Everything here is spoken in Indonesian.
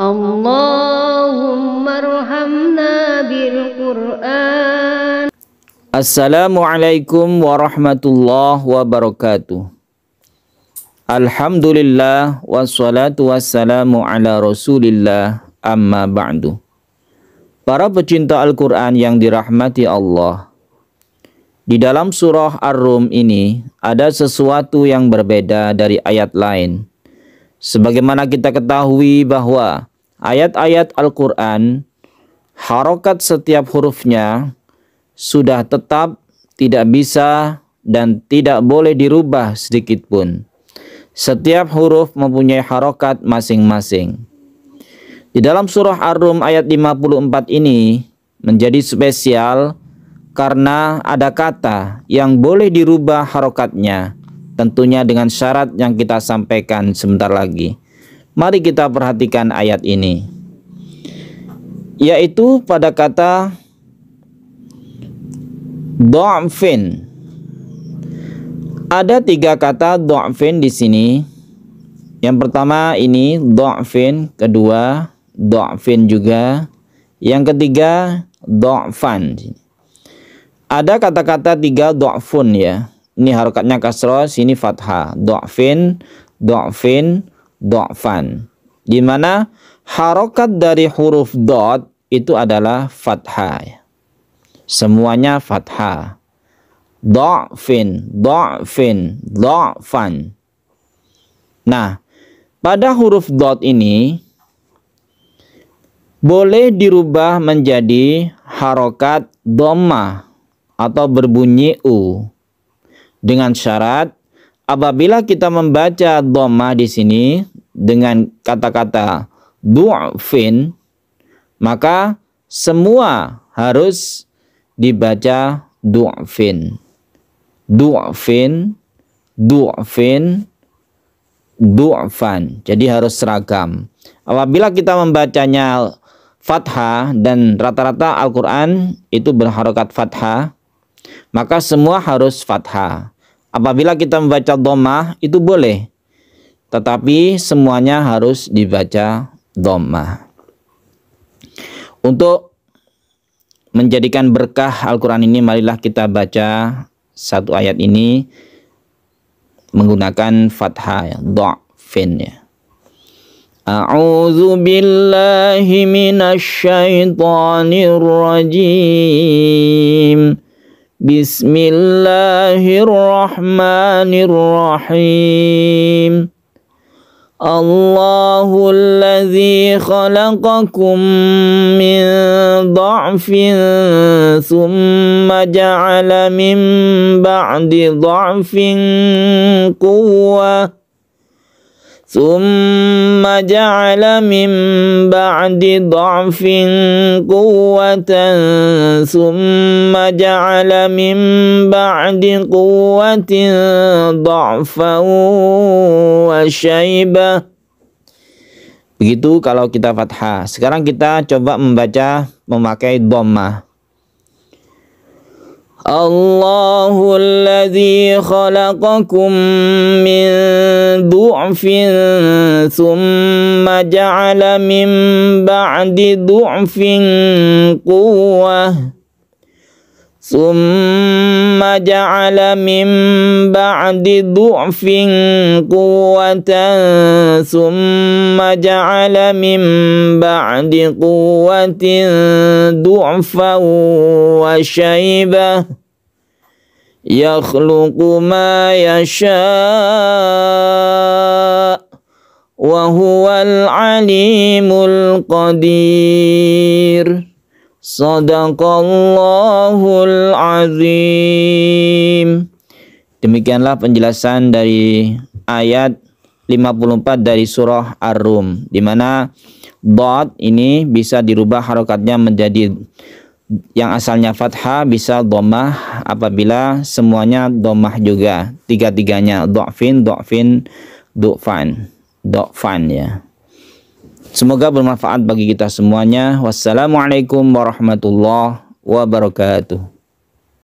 Allahumma rahamna bil Qur'an. Assalamualaikum warahmatullahi wabarakatuh. Alhamdulillah wassalatu wassalamu ala Rasulillah amma ba'du. Para pecinta Al-Qur'an yang dirahmati Allah. Di dalam surah Ar-Rum ini ada sesuatu yang berbeda dari ayat lain. Sebagaimana kita ketahui bahwa ayat-ayat Al-Quran, harokat setiap hurufnya sudah tetap tidak bisa dan tidak boleh dirubah sedikit pun. Setiap huruf mempunyai harokat masing-masing. Di dalam surah Ar-Rum ayat 54 ini menjadi spesial karena ada kata yang boleh dirubah harokatnya tentunya dengan syarat yang kita sampaikan sebentar lagi. Mari kita perhatikan ayat ini. Yaitu pada kata do'fin. Ada tiga kata do'fin di sini. Yang pertama ini do'fin, kedua do'fin juga. Yang ketiga do'fan. Ada kata-kata tiga do'fun ya. Ini harokatnya kasroh, sini fathah. Do'fin, do'fin, do'fan. Di mana harokat dari huruf dot itu adalah fathah. Semuanya fathah. Do'fin, do'fin, do'fan. Nah, pada huruf dot ini boleh dirubah menjadi harokat doma atau berbunyi u dengan syarat apabila kita membaca dhamma di sini dengan kata-kata du'fin maka semua harus dibaca du'fin du'fin du'fin du'fan jadi harus seragam apabila kita membacanya fathah dan rata-rata Al-Quran itu berharokat fathah maka semua harus fathah Apabila kita membaca domah itu boleh. Tetapi semuanya harus dibaca domah. Untuk menjadikan berkah Al-Quran ini marilah kita baca satu ayat ini menggunakan fathah ya, do'fin ya. A'udzu billahi minasy syaithanir rajim. بسم الله الرحمن الرحيم الله الذي خلقكم من ضعف ثم جعل من بعد ضعف قوه ثم جعل من بعد ضعف قوة ثم جعل من بعد قوة ضعفا وشيبة Begitu kalau kita fathah. Sekarang kita coba membaca memakai dhammah. الله الذي خلقكم من ضعف ثم جعل من بعد ضعف قوه ثم جعل من بعد ضعف قوة ثم جعل من بعد قوة ضعفا وشيبة يخلق ما يشاء وهو العليم القدير Sadaqallahul azim. Demikianlah penjelasan dari ayat 54 dari surah Ar-Rum di mana dot ini bisa dirubah harokatnya menjadi yang asalnya fathah bisa domah apabila semuanya domah juga tiga-tiganya dofin dofin dofan dofan ya Semoga bermanfaat bagi kita semuanya. Wassalamualaikum warahmatullahi wabarakatuh.